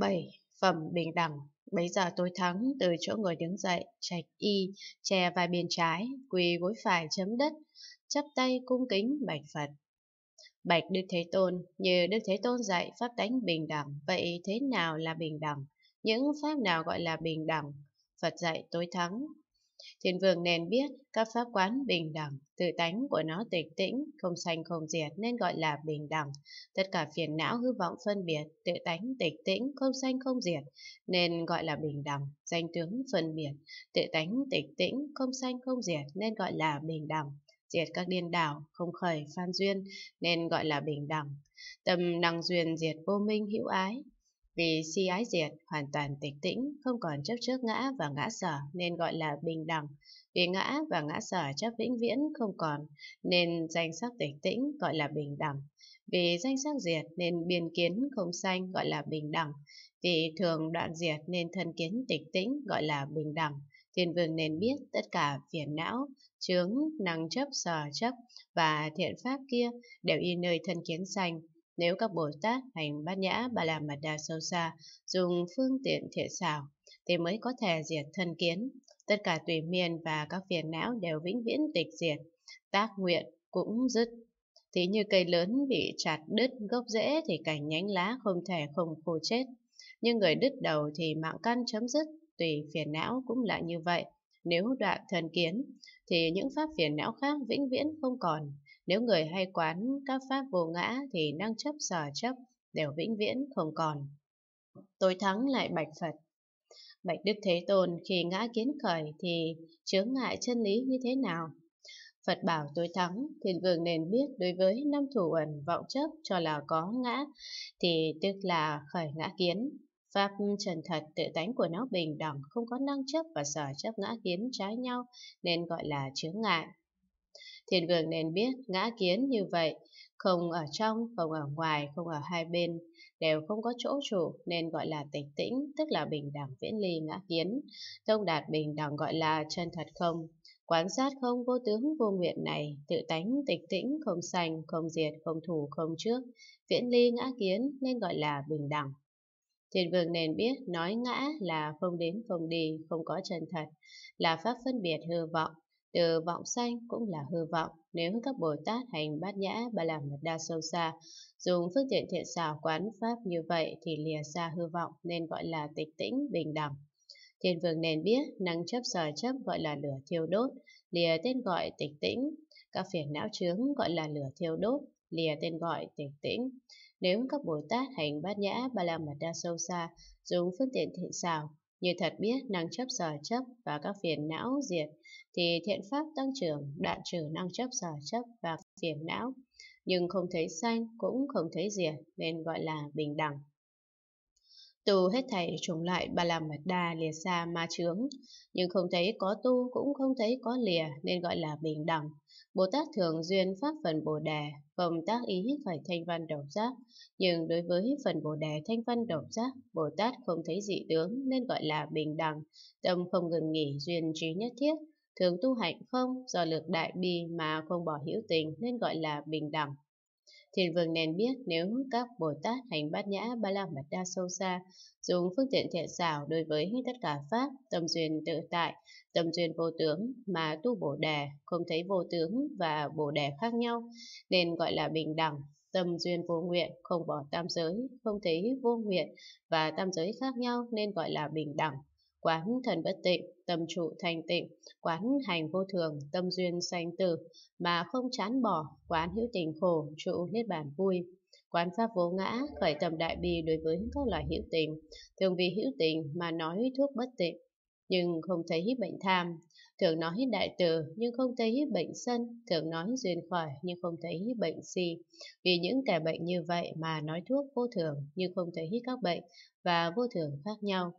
7. Phẩm bình đẳng Bấy giờ tôi thắng từ chỗ người đứng dậy, trạch y, che vai bên trái, quỳ gối phải chấm đất, chắp tay cung kính bạch Phật. Bạch Đức Thế Tôn, như Đức Thế Tôn dạy pháp tánh bình đẳng, vậy thế nào là bình đẳng? Những pháp nào gọi là bình đẳng? Phật dạy tối thắng, Thiên vương nên biết các pháp quán bình đẳng, tự tánh của nó tịch tĩnh, không sanh không diệt nên gọi là bình đẳng. Tất cả phiền não hư vọng phân biệt, tự tánh tịch tĩnh, không sanh không diệt nên gọi là bình đẳng. Danh tướng phân biệt, tự tánh tịch tĩnh, không sanh không diệt nên gọi là bình đẳng diệt các điên đảo, không khởi phan duyên, nên gọi là bình đẳng. Tâm năng duyên diệt vô minh hữu ái, vì si ái diệt, hoàn toàn tịch tĩnh, không còn chấp trước ngã và ngã sở nên gọi là bình đẳng. Vì ngã và ngã sở chấp vĩnh viễn không còn nên danh sắc tịch tĩnh gọi là bình đẳng. Vì danh sắc diệt nên biên kiến không sanh gọi là bình đẳng. Vì thường đoạn diệt nên thân kiến tịch tĩnh gọi là bình đẳng. Thiên vương nên biết tất cả phiền não, chướng, năng chấp, sở chấp và thiện pháp kia đều y nơi thân kiến sanh nếu các Bồ Tát hành bát nhã bà làm mật đa sâu xa, dùng phương tiện thiện xảo, thì mới có thể diệt thân kiến. Tất cả tùy miền và các phiền não đều vĩnh viễn tịch diệt, tác nguyện cũng dứt. Thế như cây lớn bị chặt đứt gốc rễ thì cảnh nhánh lá không thể không khô chết. Nhưng người đứt đầu thì mạng căn chấm dứt, tùy phiền não cũng lại như vậy. Nếu đoạn thần kiến, thì những pháp phiền não khác vĩnh viễn không còn. Nếu người hay quán các pháp vô ngã thì năng chấp sở chấp đều vĩnh viễn không còn. Tối thắng lại bạch Phật. Bạch Đức Thế Tôn khi ngã kiến khởi thì chướng ngại chân lý như thế nào? Phật bảo tối thắng, thiên vương nên biết đối với năm thủ ẩn vọng chấp cho là có ngã, thì tức là khởi ngã kiến. Pháp trần thật tự tánh của nó bình đẳng, không có năng chấp và sở chấp ngã kiến trái nhau, nên gọi là chướng ngại thiền vương nên biết ngã kiến như vậy, không ở trong, không ở ngoài, không ở hai bên, đều không có chỗ chủ nên gọi là tịch tĩnh, tức là bình đẳng viễn ly ngã kiến. thông đạt bình đẳng gọi là chân thật không. Quán sát không vô tướng vô nguyện này, tự tánh tịch tĩnh, không sanh, không diệt, không thủ, không trước, viễn ly ngã kiến nên gọi là bình đẳng. thiền vương nên biết nói ngã là không đến không đi, không có chân thật, là pháp phân biệt hư vọng, từ vọng sanh cũng là hư vọng, nếu các Bồ Tát hành bát nhã ba la mật đa sâu xa, dùng phương tiện thiện xảo quán pháp như vậy thì lìa xa hư vọng nên gọi là tịch tĩnh bình đẳng. Thiên vương nên biết, năng chấp sở chấp gọi là lửa thiêu đốt, lìa tên gọi tịch tĩnh, các phiền não chướng gọi là lửa thiêu đốt, lìa tên gọi tịch tĩnh. Nếu các Bồ Tát hành bát nhã ba la mật đa sâu xa, dùng phương tiện thiện xảo như thật biết năng chấp sở chấp và các phiền não diệt, thì thiện pháp tăng trưởng đoạn trừ năng chấp sở chấp và phiền não, nhưng không thấy sanh cũng không thấy diệt nên gọi là bình đẳng. Tu hết thảy trùng lại ba la mật đa lìa xa ma chướng, nhưng không thấy có tu cũng không thấy có lìa nên gọi là bình đẳng. Bồ Tát thường duyên pháp phần Bồ Đề, công tác ý phải thanh văn độc giác, nhưng đối với phần Bồ Đề thanh văn độc giác, Bồ Tát không thấy dị tướng nên gọi là bình đẳng, tâm không ngừng nghỉ duyên trí nhất thiết, thường tu hạnh không do lực đại bi mà không bỏ hữu tình nên gọi là bình đẳng. Thiền vương nên biết nếu các Bồ Tát hành bát nhã ba la mật đa sâu xa, dùng phương tiện thiện xảo đối với tất cả Pháp, tâm duyên tự tại, tâm duyên vô tướng mà tu Bồ Đề, không thấy vô tướng và Bồ Đề khác nhau, nên gọi là bình đẳng, tâm duyên vô nguyện, không bỏ tam giới, không thấy vô nguyện và tam giới khác nhau nên gọi là bình đẳng quán thần bất tịnh, tâm trụ thanh tịnh, quán hành vô thường, tâm duyên sanh tử, mà không chán bỏ, quán hữu tình khổ, trụ niết bàn vui. Quán pháp vô ngã, khởi tầm đại bi đối với các loại hữu tình, thường vì hữu tình mà nói thuốc bất tịnh, nhưng không thấy hít bệnh tham, thường nói đại từ nhưng không thấy hít bệnh sân, thường nói duyên khỏi nhưng không thấy hít bệnh si. Vì những kẻ bệnh như vậy mà nói thuốc vô thường nhưng không thấy hít các bệnh và vô thường khác nhau.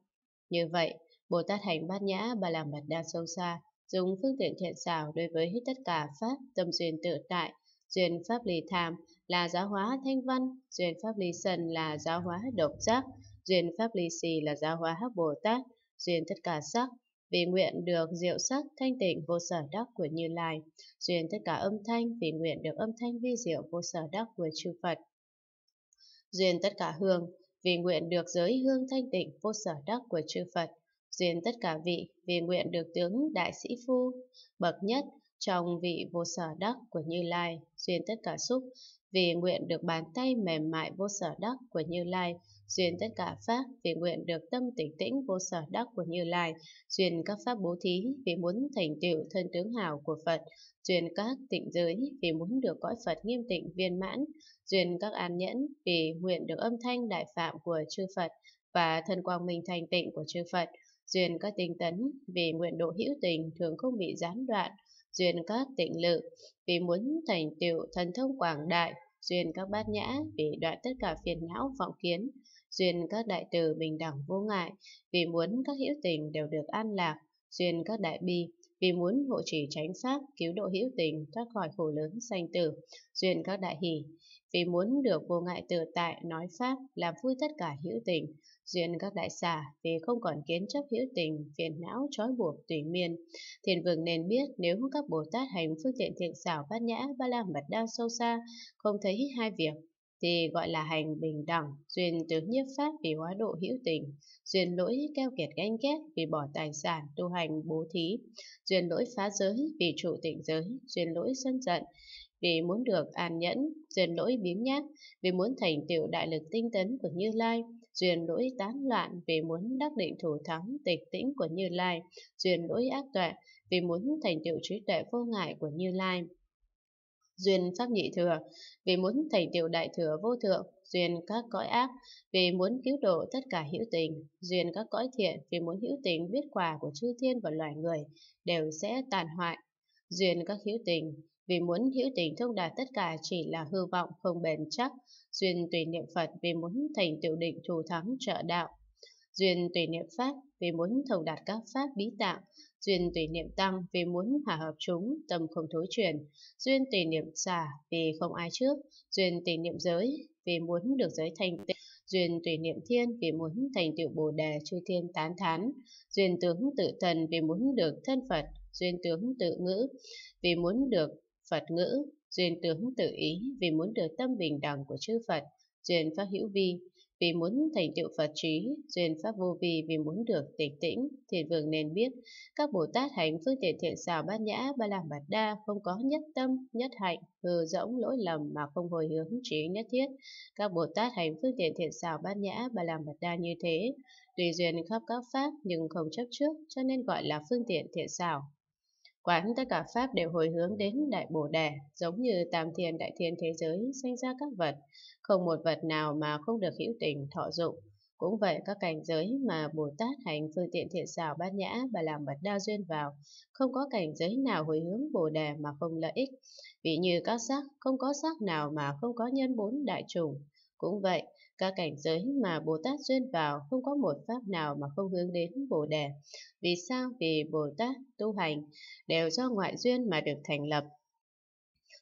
Như vậy, Bồ Tát hành bát nhã bà làm bạch đa sâu xa, dùng phương tiện thiện xảo đối với hết tất cả pháp tâm duyên tự tại, duyên pháp lý tham là giáo hóa thanh văn, duyên pháp lý sân là giáo hóa độc giác, duyên pháp lý xì là giáo hóa Bồ Tát, duyên tất cả sắc, vì nguyện được diệu sắc thanh tịnh vô sở đắc của Như Lai, duyên tất cả âm thanh vì nguyện được âm thanh vi diệu vô sở đắc của chư Phật. Duyên tất cả hương vì nguyện được giới hương thanh tịnh vô sở đắc của chư Phật duyên tất cả vị vì nguyện được tướng đại sĩ phu, bậc nhất trong vị vô sở đắc của Như Lai, duyên tất cả xúc vì nguyện được bàn tay mềm mại vô sở đắc của Như Lai, duyên tất cả pháp vì nguyện được tâm tỉnh tĩnh vô sở đắc của Như Lai, duyên các pháp bố thí vì muốn thành tựu thân tướng hảo của Phật, duyên các tịnh giới vì muốn được cõi Phật nghiêm tịnh viên mãn, duyên các an nhẫn vì nguyện được âm thanh đại phạm của chư Phật và thân quang minh thanh tịnh của chư Phật, duyên các tinh tấn vì nguyện độ hữu tình thường không bị gián đoạn, duyên các tịnh lự vì muốn thành tựu thần thông quảng đại, duyên các bát nhã vì đoạn tất cả phiền não vọng kiến, duyên các đại từ bình đẳng vô ngại vì muốn các hữu tình đều được an lạc, duyên các đại bi vì muốn hộ trì tránh pháp cứu độ hữu tình thoát khỏi khổ lớn sanh tử, duyên các đại hỷ vì muốn được vô ngại tự tại nói pháp làm vui tất cả hữu tình duyên các đại xà vì không còn kiến chấp hữu tình, phiền não trói buộc tùy miên. Thiền vương nên biết nếu các Bồ Tát hành phương tiện thiện xảo bát nhã ba la mật đa sâu xa, không thấy hai việc, thì gọi là hành bình đẳng, duyên tướng nhiếp pháp vì hóa độ hữu tình, duyên lỗi keo kiệt ganh ghét vì bỏ tài sản tu hành bố thí, duyên lỗi phá giới vì trụ tịnh giới, duyên lỗi sân giận vì muốn được an nhẫn, duyên lỗi biếng nhác vì muốn thành tựu đại lực tinh tấn của Như Lai, duyên lỗi tán loạn vì muốn đắc định thủ thắng tịch tĩnh của Như Lai, duyên lỗi ác tuệ vì muốn thành tựu trí tuệ vô ngại của Như Lai. Duyên pháp nhị thừa vì muốn thành tựu đại thừa vô thượng, duyên các cõi ác vì muốn cứu độ tất cả hữu tình, duyên các cõi thiện vì muốn hữu tình biết quả của chư thiên và loài người đều sẽ tàn hoại, duyên các hữu tình vì muốn hữu tình thông đạt tất cả chỉ là hư vọng không bền chắc, duyên tùy niệm Phật vì muốn thành tựu định thù thắng trợ đạo, duyên tùy niệm Pháp vì muốn thông đạt các Pháp bí tạng, duyên tùy niệm Tăng vì muốn hòa hợp chúng, tâm không thối chuyển, duyên tùy niệm giả vì không ai trước, duyên tùy niệm giới vì muốn được giới thành tựu duyên tùy niệm thiên vì muốn thành tựu bồ đề chư thiên tán thán duyên tướng tự thần vì muốn được thân phật duyên tướng tự ngữ vì muốn được Phật ngữ, duyên tướng tự ý vì muốn được tâm bình đẳng của chư Phật, duyên pháp hữu vi, vì muốn thành tựu Phật trí, duyên pháp vô vi vì muốn được tịch tĩnh, thiền vương nên biết, các Bồ Tát hành phương tiện thiện xào bát nhã, ba làm bạt đa, không có nhất tâm, nhất hạnh, hư rỗng lỗi lầm mà không hồi hướng trí nhất thiết. Các Bồ Tát hành phương tiện thiện xào bát nhã, ba làm bạt đa như thế, tùy duyên khắp các pháp nhưng không chấp trước, cho nên gọi là phương tiện thiện xảo. Quán tất cả Pháp đều hồi hướng đến Đại Bồ đề, giống như Tam Thiên Đại Thiên Thế Giới sinh ra các vật, không một vật nào mà không được hữu tình thọ dụng. Cũng vậy các cảnh giới mà Bồ Tát hành phương tiện thiện xảo bát nhã và làm mật đa duyên vào, không có cảnh giới nào hồi hướng Bồ đề mà không lợi ích. Vì như các sắc, không có sắc nào mà không có nhân bốn đại trùng. Cũng vậy, các cảnh giới mà Bồ Tát duyên vào không có một pháp nào mà không hướng đến Bồ Đề. Vì sao? Vì Bồ Tát tu hành đều do ngoại duyên mà được thành lập,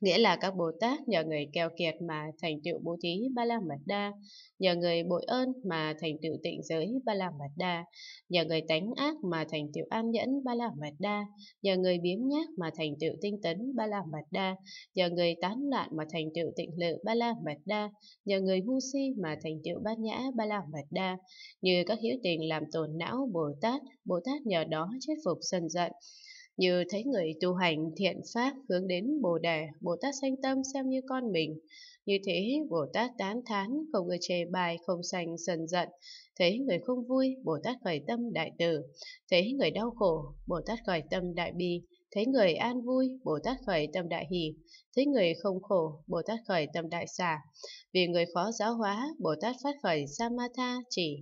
nghĩa là các Bồ Tát nhờ người keo kiệt mà thành tựu bố thí Ba La Mật Đa, nhờ người bội ơn mà thành tựu tịnh giới Ba La Mật Đa, nhờ người tánh ác mà thành tựu an nhẫn Ba La Mật Đa, nhờ người biếm nhác mà thành tựu tinh tấn Ba La Mật Đa, nhờ người tán loạn mà thành tựu tịnh lự Ba La Mật Đa, nhờ người ngu si mà thành tựu bát nhã Ba La Mật Đa, như các hữu tình làm tổn não Bồ Tát, Bồ Tát nhờ đó chết phục sân giận như thấy người tu hành thiện pháp hướng đến Bồ Đề, Bồ Tát sanh tâm xem như con mình. Như thế, Bồ Tát tán thán, không người chê bài, không sanh sần giận. Thấy người không vui, Bồ Tát khởi tâm đại từ. Thấy người đau khổ, Bồ Tát khởi tâm đại bi. Thấy người an vui, Bồ Tát khởi tâm đại hỷ. Thấy người không khổ, Bồ Tát khởi tâm đại xả. Vì người khó giáo hóa, Bồ Tát phát khởi Samatha chỉ.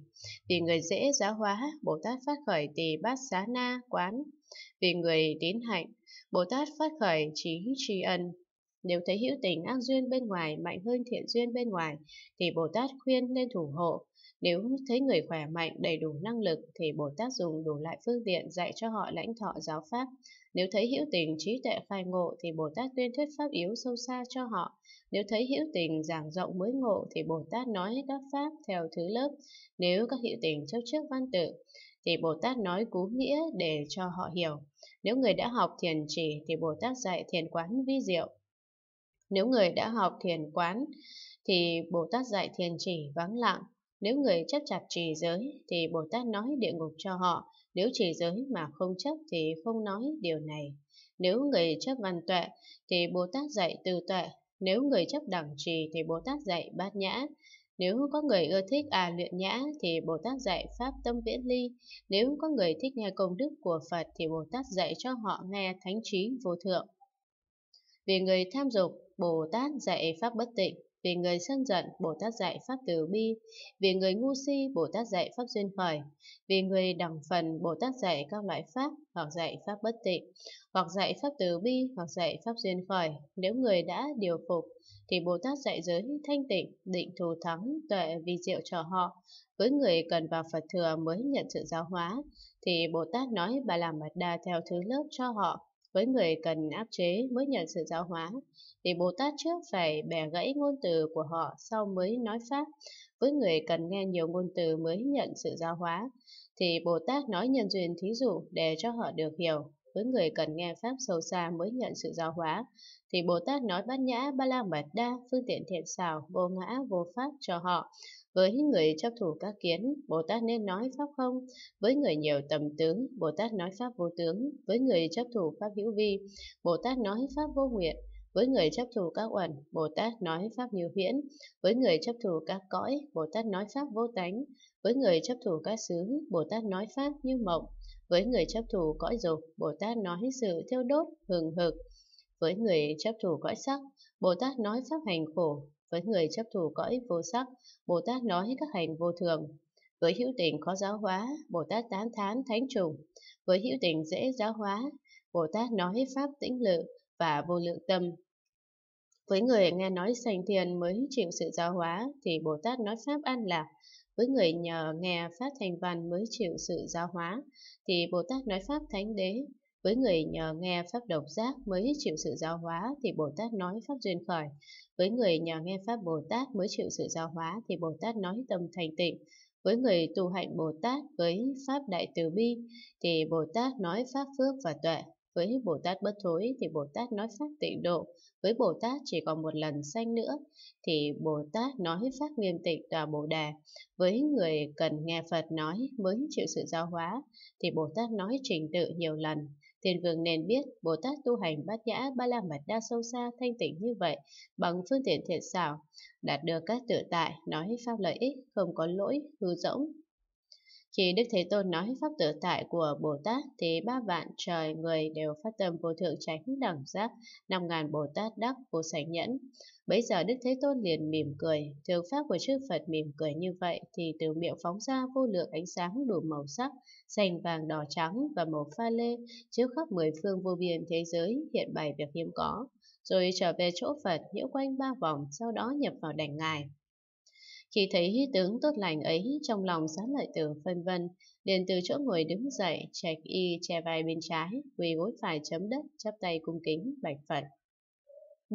Vì người dễ giáo hóa, Bồ Tát phát khởi tỳ bát xá na quán. Vì người đến hạnh, Bồ Tát phát khởi trí tri ân. Nếu thấy hữu tình ác duyên bên ngoài mạnh hơn thiện duyên bên ngoài, thì Bồ Tát khuyên nên thủ hộ. Nếu thấy người khỏe mạnh đầy đủ năng lực, thì Bồ Tát dùng đủ loại phương tiện dạy cho họ lãnh thọ giáo pháp. Nếu thấy hữu tình trí tuệ khai ngộ, thì Bồ Tát tuyên thuyết pháp yếu sâu xa cho họ. Nếu thấy hữu tình giảng rộng mới ngộ, thì Bồ Tát nói các pháp theo thứ lớp. Nếu các hữu tình chấp trước văn tự, thì Bồ Tát nói cú nghĩa để cho họ hiểu. Nếu người đã học thiền chỉ thì Bồ Tát dạy thiền quán vi diệu. Nếu người đã học thiền quán thì Bồ Tát dạy thiền chỉ vắng lặng. Nếu người chấp chặt trì giới thì Bồ Tát nói địa ngục cho họ. Nếu trì giới mà không chấp thì không nói điều này. Nếu người chấp văn tuệ thì Bồ Tát dạy từ tuệ. Nếu người chấp đẳng trì thì Bồ Tát dạy bát nhã. Nếu có người ưa thích à luyện nhã thì Bồ Tát dạy Pháp tâm viễn ly. Nếu có người thích nghe công đức của Phật thì Bồ Tát dạy cho họ nghe thánh trí vô thượng. Vì người tham dục, Bồ Tát dạy Pháp bất tịnh. Vì người sân giận, Bồ Tát dạy Pháp Từ Bi. Vì người ngu si, Bồ Tát dạy Pháp Duyên Khởi. Vì người đẳng phần, Bồ Tát dạy các loại Pháp, hoặc dạy Pháp Bất Tịnh, hoặc dạy Pháp Từ Bi, hoặc dạy Pháp Duyên Khởi. Nếu người đã điều phục, thì Bồ Tát dạy giới thanh tịnh, định thù thắng, tuệ vi diệu cho họ. Với người cần vào Phật thừa mới nhận sự giáo hóa, thì Bồ Tát nói Bà Làm Mật Đa theo thứ lớp cho họ với người cần áp chế mới nhận sự giáo hóa, thì Bồ Tát trước phải bẻ gãy ngôn từ của họ sau mới nói Pháp, với người cần nghe nhiều ngôn từ mới nhận sự giáo hóa, thì Bồ Tát nói nhân duyên thí dụ để cho họ được hiểu với người cần nghe Pháp sâu xa mới nhận sự giáo hóa, thì Bồ Tát nói bát nhã, ba la mật đa, phương tiện thiện xảo, vô ngã, vô pháp cho họ. Với người chấp thủ các kiến, Bồ Tát nên nói Pháp không? Với người nhiều tầm tướng, Bồ Tát nói Pháp vô tướng. Với người chấp thủ Pháp hữu vi, Bồ Tát nói Pháp vô nguyện. Với người chấp thủ các uẩn, Bồ Tát nói Pháp như huyễn. Với người chấp thủ các cõi, Bồ Tát nói Pháp vô tánh. Với người chấp thủ các xứ, Bồ Tát nói Pháp như mộng. Với người chấp thủ cõi dục, Bồ Tát nói sự thiêu đốt, hừng hực. Với người chấp thủ cõi sắc, Bồ Tát nói pháp hành khổ. Với người chấp thủ cõi vô sắc, Bồ Tát nói các hành vô thường. Với hữu tình khó giáo hóa, Bồ Tát tán thán thánh trùng. Với hữu tình dễ giáo hóa, Bồ Tát nói pháp tĩnh lự và vô lượng tâm. Với người nghe nói sành thiền mới chịu sự giáo hóa thì Bồ Tát nói pháp an lạc với người nhờ nghe Pháp Thành Văn mới chịu sự giáo hóa, thì Bồ Tát nói Pháp Thánh Đế, với người nhờ nghe Pháp Độc Giác mới chịu sự giáo hóa, thì Bồ Tát nói Pháp Duyên Khởi, với người nhờ nghe Pháp Bồ Tát mới chịu sự giáo hóa, thì Bồ Tát nói Tâm Thành Tịnh, với người tu hạnh Bồ Tát với Pháp Đại Từ Bi, thì Bồ Tát nói Pháp Phước và Tuệ. Với Bồ Tát bất thối thì Bồ Tát nói pháp tịnh độ, với Bồ Tát chỉ còn một lần sanh nữa thì Bồ Tát nói pháp nghiêm tịnh tòa Bồ Đà. Với người cần nghe Phật nói mới chịu sự giáo hóa thì Bồ Tát nói trình tự nhiều lần. Thiên vương nên biết Bồ Tát tu hành bát nhã ba la mật đa sâu xa thanh tịnh như vậy bằng phương tiện thiện xảo, đạt được các tự tại, nói pháp lợi ích, không có lỗi, hư rỗng, khi Đức Thế Tôn nói pháp tự tại của Bồ Tát thì ba vạn trời người đều phát tâm vô thượng tránh đẳng giác, năm ngàn Bồ Tát đắc vô sánh nhẫn. Bấy giờ Đức Thế Tôn liền mỉm cười, thường pháp của chư Phật mỉm cười như vậy thì từ miệng phóng ra vô lượng ánh sáng đủ màu sắc, xanh vàng đỏ trắng và màu pha lê, chiếu khắp mười phương vô biên thế giới hiện bày việc hiếm có. Rồi trở về chỗ Phật, nhiễu quanh ba vòng, sau đó nhập vào đảnh ngài. Khi thấy hí tướng tốt lành ấy, trong lòng xá lợi tử phân vân, liền từ chỗ ngồi đứng dậy, chạch y che vai bên trái, quỳ gối phải chấm đất, chắp tay cung kính, bạch Phật.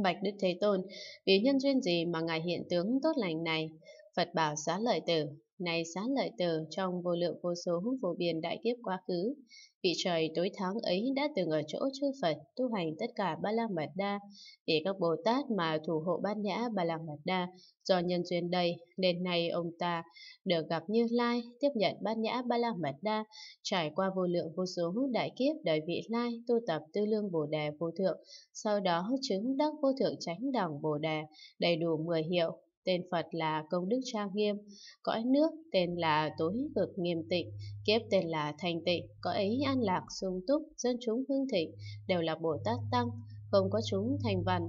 Bạch Đức Thế Tôn, vì nhân duyên gì mà ngài hiện tướng tốt lành này? Phật bảo xá lợi tử, này xá lợi từ trong vô lượng vô số vô biên đại kiếp quá khứ. Vị trời tối tháng ấy đã từng ở chỗ chư Phật tu hành tất cả ba la mật đa, để các Bồ Tát mà thủ hộ bát nhã ba la mật đa, do nhân duyên đây, nên nay ông ta được gặp Như Lai, tiếp nhận bát nhã ba la mật đa, trải qua vô lượng vô số đại kiếp đời vị Lai, tu tập tư lương Bồ Đề vô thượng, sau đó chứng đắc vô thượng chánh đẳng Bồ Đề, đầy đủ mười hiệu, tên Phật là Công Đức Trang Nghiêm, cõi nước tên là Tối Cực Nghiêm Tịnh, kiếp tên là Thành Tịnh, cõi ấy an lạc sung túc, dân chúng hương thịnh, đều là Bồ Tát Tăng, không có chúng thành văn.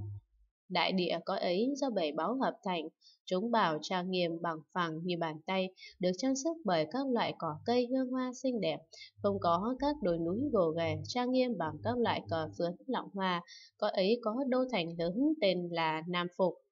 Đại địa cõi ấy do bảy báo hợp thành, chúng bảo trang nghiêm bằng phẳng như bàn tay, được trang sức bởi các loại cỏ cây hương hoa xinh đẹp, không có các đồi núi gồ ghề, trang nghiêm bằng các loại cỏ phướn lọng hoa, cõi ấy có đô thành lớn tên là Nam Phục